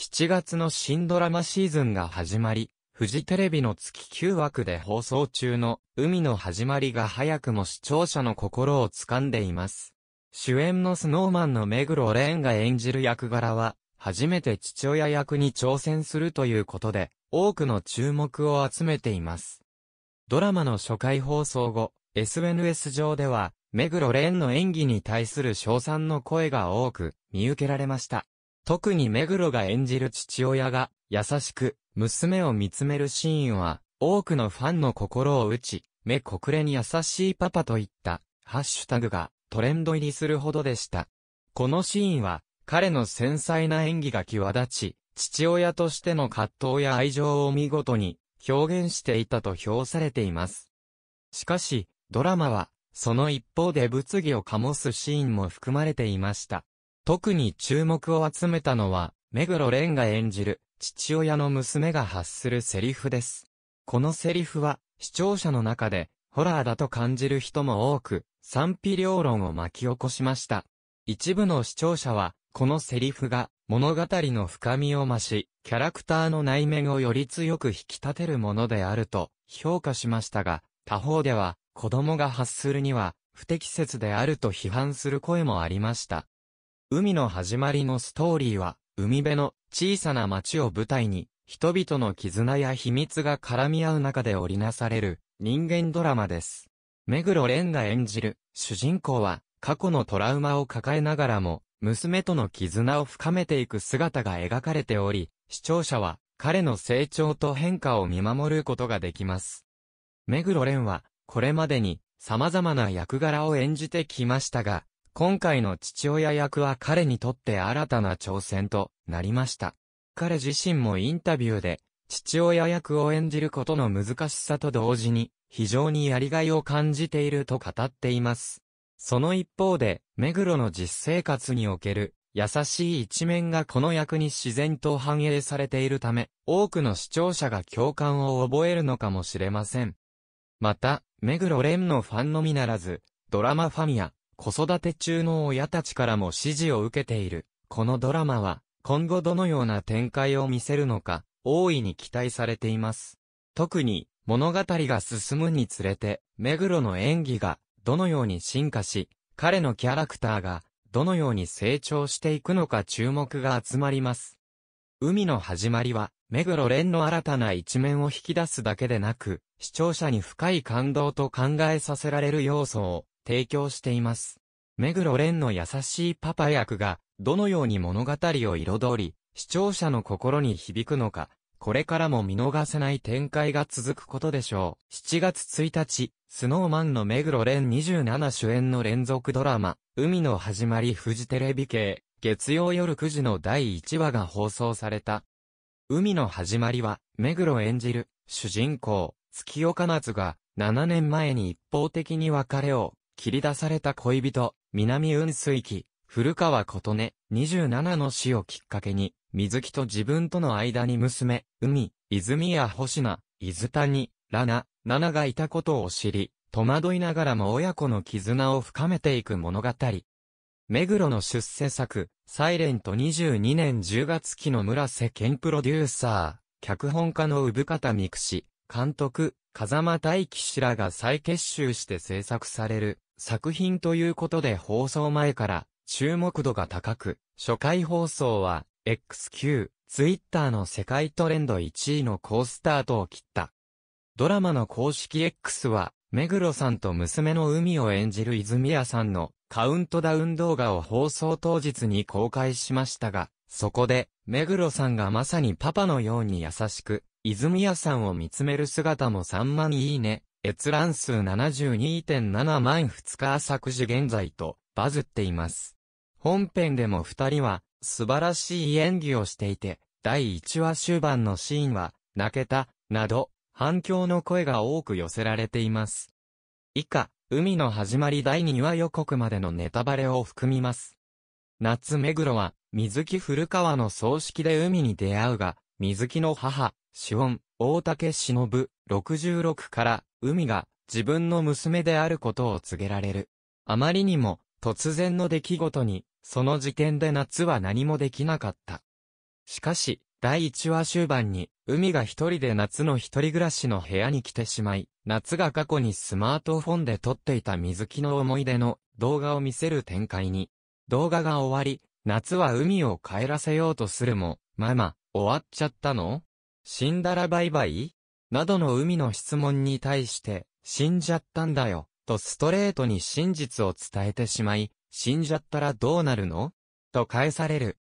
7月の新ドラマシーズンが始まり、フジテレビの月9枠で放送中の海の始まりが早くも視聴者の心を掴んでいます。主演のスノーマンの目黒蓮が演じる役柄は、初めて父親役に挑戦するということで、多くの注目を集めています。ドラマの初回放送後、SNS 上では、目黒蓮の演技に対する賞賛の声が多く見受けられました。特に目黒が演じる父親が、優しく、娘を見つめるシーンは、多くのファンの心を打ち、目これに優しいパパといった、ハッシュタグがトレンド入りするほどでした。このシーンは、彼の繊細な演技が際立ち、父親としての葛藤や愛情を見事に表現していたと評されています。しかし、ドラマは、その一方で物議を醸すシーンも含まれていました。特に注目を集めたのは、目黒蓮が演じる、父親の娘が発するセリフです。このセリフは、視聴者の中で、ホラーだと感じる人も多く、賛否両論を巻き起こしました。一部の視聴者は、このセリフが、物語の深みを増し、キャラクターの内面をより強く引き立てるものであると、評価しましたが、他方では、子供が発するには、不適切であると批判する声もありました。海の始まりのストーリーは、海辺の小さな町を舞台に、人々の絆や秘密が絡み合う中で織りなされる人間ドラマです。目黒蓮が演じる主人公は過去のトラウマを抱えながらも娘との絆を深めていく姿が描かれており、視聴者は彼の成長と変化を見守ることができます。目黒蓮はこれまでに様々な役柄を演じてきましたが、今回の父親役は彼にとって新たな挑戦となりました。彼自身もインタビューで、父親役を演じることの難しさと同時に、非常にやりがいを感じていると語っています。その一方で、目黒の実生活における、優しい一面がこの役に自然と反映されているため、多くの視聴者が共感を覚えるのかもしれません。また、目黒蓮のファンのみならず、ドラマファミア、子育て中の親たちからも支持を受けている。このドラマは、今後どのような展開を見せるのか、大いに期待されています。特に、物語が進むにつれて、目黒の演技が、どのように進化し、彼のキャラクターが、どのように成長していくのか注目が集まります。海の始まりは、目黒蓮の新たな一面を引き出すだけでなく、視聴者に深い感動と考えさせられる要素を提供しています。目黒蓮の優しいパパ役が、どのように物語を彩り、視聴者の心に響くのか、これからも見逃せない展開が続くことでしょう。7月1日、スノーマンの目黒蓮27主演の連続ドラマ、海の始まりフジテレビ系、月曜夜9時の第1話が放送された。海の始まりは、目黒演じる、主人公、月岡夏が、7年前に一方的に別れを切り出された恋人、南雲水記、古川琴音、27の死をきっかけに、水木と自分との間に娘、海、泉谷星名、伊豆谷、ラナ、ナナがいたことを知り、戸惑いながらも親子の絆を深めていく物語。目黒の出世作、サイレント22年10月期の村瀬健プロデューサー、脚本家の産方美久監督、風間大樹氏らが再結集して制作される、作品ということで放送前から注目度が高く、初回放送は XQ、Twitter の世界トレンド1位の高スタートを切った。ドラマの公式 X は、目黒さんと娘の海を演じる泉谷さんのカウントダウン動画を放送当日に公開しましたが、そこで、目黒さんがまさにパパのように優しく、泉谷さんを見つめる姿も3万いいね、閲覧数72.7万2日作時現在とバズっています。本編でも二人は素晴らしい演技をしていて、第1話終盤のシーンは泣けた、など反響の声が多く寄せられています。以下、海の始まり第2話予告までのネタバレを含みます。夏目黒は、水木古川の葬式で海に出会うが、水木の母、シオン、大竹忍、66から、海が自分の娘であることを告げられる。あまりにも突然の出来事に、その時点で夏は何もできなかった。しかし、第1話終盤に、海が一人で夏の一人暮らしの部屋に来てしまい、夏が過去にスマートフォンで撮っていた水木の思い出の動画を見せる展開に。動画が終わり、夏は海を帰らせようとするも、ママ、終わっちゃったの死んだらバイバイなどの海の質問に対して、死んじゃったんだよ、とストレートに真実を伝えてしまい、死んじゃったらどうなるのと返される。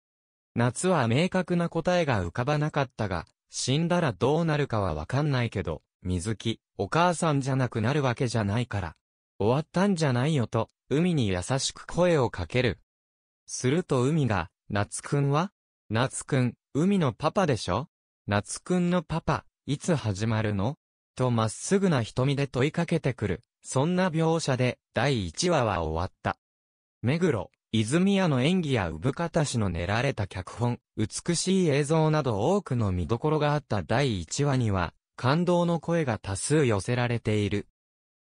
夏は明確な答えが浮かばなかったが、死んだらどうなるかはわかんないけど、水木、お母さんじゃなくなるわけじゃないから。終わったんじゃないよと、海に優しく声をかける。すると海が、夏くんは夏くん、海のパパでしょ夏くんのパパ、いつ始まるのとまっすぐな瞳で問いかけてくる。そんな描写で第1話は終わった。目黒、泉谷の演技や産方氏の練られた脚本、美しい映像など多くの見どころがあった第1話には、感動の声が多数寄せられている。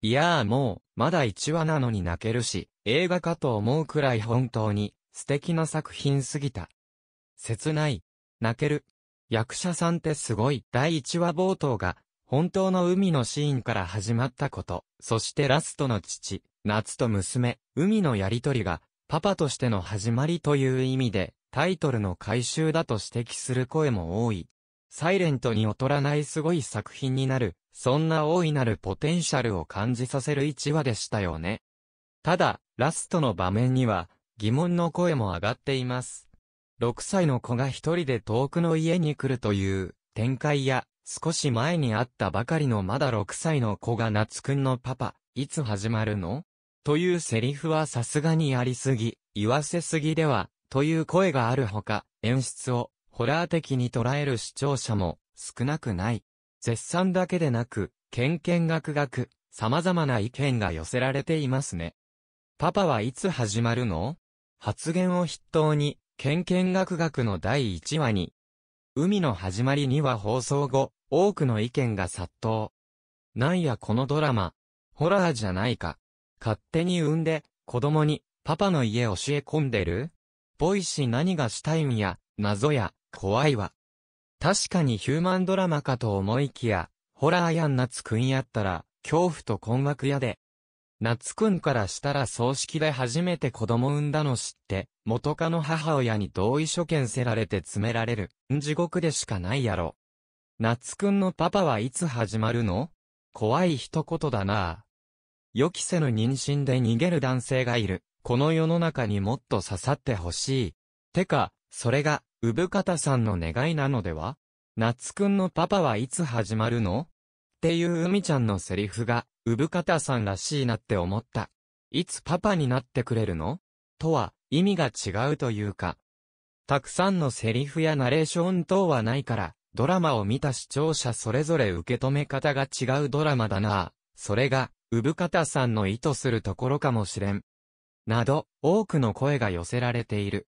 いやあもう、まだ1話なのに泣けるし、映画かと思うくらい本当に、素敵な作品すぎた。切ない。泣ける。役者さんってすごい。第1話冒頭が、本当の海のシーンから始まったこと、そしてラストの父、夏と娘、海のやりとりが、パパとしての始まりという意味で、タイトルの回収だと指摘する声も多い。サイレントに劣らないすごい作品になる、そんな大いなるポテンシャルを感じさせる1話でしたよね。ただ、ラストの場面には、疑問の声も上がっています。6歳の子が一人で遠くの家に来るという展開や、少し前に会ったばかりのまだ6歳の子が夏くんのパパ、いつ始まるのというセリフはさすがにやりすぎ、言わせすぎでは、という声があるほか、演出をホラー的に捉える視聴者も少なくない。絶賛だけでなく、ガクガク、様々な意見が寄せられていますね。パパはいつ始まるの発言を筆頭に、県見学学の第1話に、海の始まりには放送後、多くの意見が殺到。なんやこのドラマ、ホラーじゃないか。勝手に産んで、子供に、パパの家教え込んでるボイシ何がしたいんや、謎や、怖いわ。確かにヒューマンドラマかと思いきや、ホラーやんなつくんやったら、恐怖と困惑やで、夏くんからしたら葬式で初めて子供産んだの知って、元カノ母親に同意書見せられて詰められる、地獄でしかないやろ。夏くんのパパはいつ始まるの怖い一言だな予期せぬ妊娠で逃げる男性がいる。この世の中にもっと刺さってほしい。てか、それが、産方さんの願いなのでは夏くんのパパはいつ始まるのっていう海ちゃんのセリフが、産方さんらしいなって思った。いつパパになってくれるのとは、意味が違うというか。たくさんのセリフやナレーション等はないから、ドラマを見た視聴者それぞれ受け止め方が違うドラマだなそれが、産方さんの意図するところかもしれん。など、多くの声が寄せられている。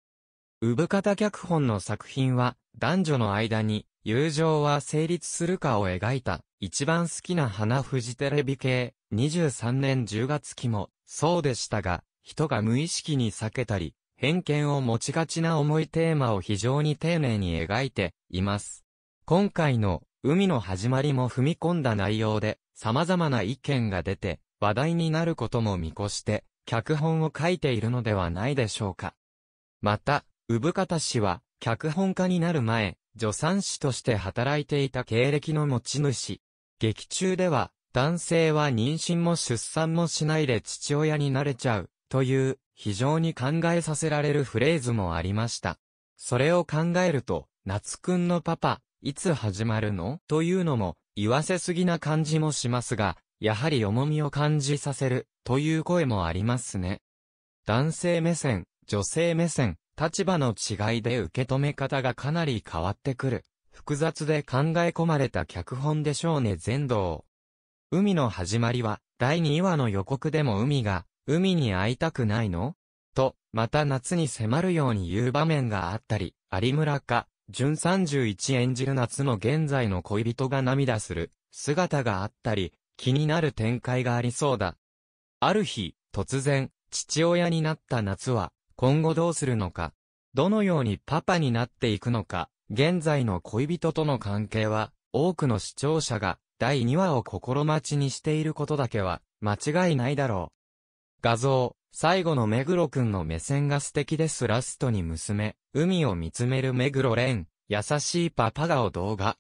産方脚本の作品は、男女の間に、友情は成立するかを描いた一番好きな花フジテレビ系、23年10月期も、そうでしたが、人が無意識に避けたり、偏見を持ちがちな重いテーマを非常に丁寧に描いています。今回の海の始まりも踏み込んだ内容で様々な意見が出て話題になることも見越して脚本を書いているのではないでしょうか。また、産方氏は脚本家になる前、助産師として働いていた経歴の持ち主劇中では、男性は妊娠も出産もしないで父親になれちゃう、という、非常に考えさせられるフレーズもありました。それを考えると、夏くんのパパ、いつ始まるのというのも、言わせすぎな感じもしますが、やはり重みを感じさせる、という声もありますね。男性目線、女性目線、立場の違いで受け止め方がかなり変わってくる。複雑で考え込まれた脚本でしょうね全道。海の始まりは、第2話の予告でも海が、海に会いたくないのと、また夏に迫るように言う場面があったり、有村か、純31演じる夏の現在の恋人が涙する姿があったり、気になる展開がありそうだ。ある日、突然、父親になった夏は、今後どうするのか、どのようにパパになっていくのか、現在の恋人との関係は、多くの視聴者が、第2話を心待ちにしていることだけは、間違いないだろう。画像、最後の目黒くんの目線が素敵ですラストに娘、海を見つめる目黒蓮、優しいパパ顔動画。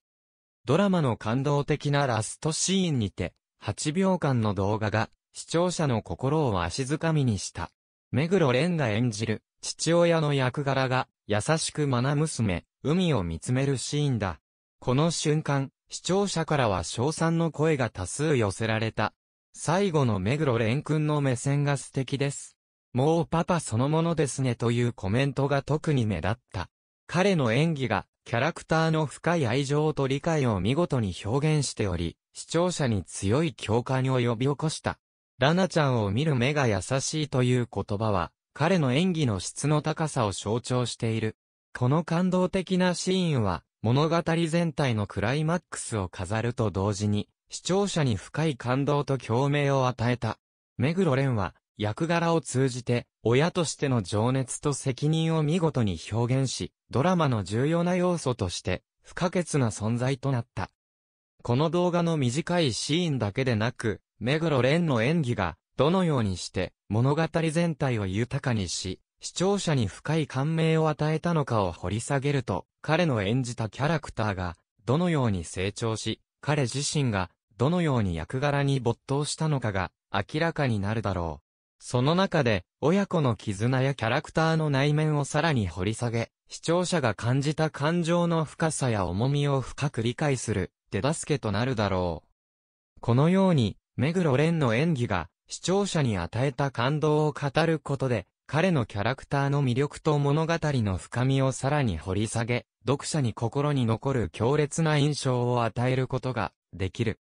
ドラマの感動的なラストシーンにて、8秒間の動画が、視聴者の心を足づかみにした。目黒蓮が演じる、父親の役柄が、優しく愛娘、海を見つめるシーンだ。この瞬間、視聴者からは賞賛の声が多数寄せられた。最後の目黒蓮くんの目線が素敵です。もうパパそのものですねというコメントが特に目立った。彼の演技がキャラクターの深い愛情と理解を見事に表現しており、視聴者に強い共感を呼び起こした。ラナちゃんを見る目が優しいという言葉は、彼の演技の質の高さを象徴している。この感動的なシーンは、物語全体のクライマックスを飾ると同時に、視聴者に深い感動と共鳴を与えた。目黒蓮は、役柄を通じて、親としての情熱と責任を見事に表現し、ドラマの重要な要素として、不可欠な存在となった。この動画の短いシーンだけでなく、目黒蓮の演技が、どのようにして、物語全体を豊かにし、視聴者に深い感銘を与えたのかを掘り下げると、彼の演じたキャラクターが、どのように成長し、彼自身が、どのように役柄に没頭したのかが、明らかになるだろう。その中で、親子の絆やキャラクターの内面をさらに掘り下げ、視聴者が感じた感情の深さや重みを深く理解する、手助けとなるだろう。このように、目黒蓮の演技が、視聴者に与えた感動を語ることで、彼のキャラクターの魅力と物語の深みをさらに掘り下げ、読者に心に残る強烈な印象を与えることができる。